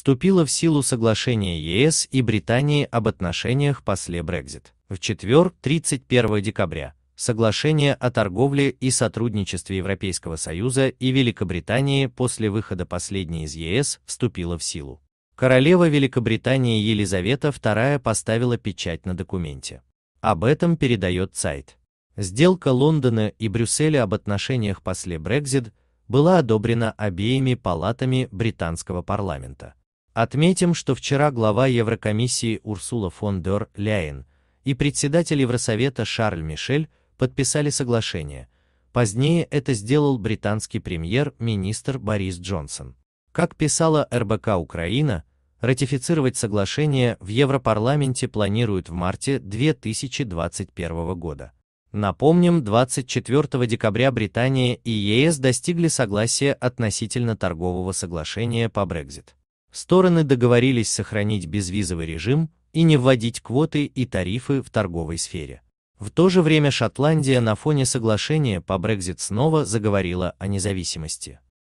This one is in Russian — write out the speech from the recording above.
вступило в силу соглашение ЕС и Британии об отношениях после Брекзит. В четверг, 31 декабря, соглашение о торговле и сотрудничестве Европейского Союза и Великобритании после выхода последней из ЕС вступило в силу. Королева Великобритании Елизавета II поставила печать на документе. Об этом передает сайт. Сделка Лондона и Брюсселя об отношениях после Брекзит была одобрена обеими палатами британского парламента. Отметим, что вчера глава Еврокомиссии Урсула фон дер Ляйен и председатель Евросовета Шарль Мишель подписали соглашение. Позднее это сделал британский премьер-министр Борис Джонсон. Как писала РБК Украина, ратифицировать соглашение в Европарламенте планируют в марте 2021 года. Напомним, 24 декабря Британия и ЕС достигли согласия относительно торгового соглашения по Брекзит. Стороны договорились сохранить безвизовый режим и не вводить квоты и тарифы в торговой сфере. В то же время Шотландия на фоне соглашения по Брекзит снова заговорила о независимости.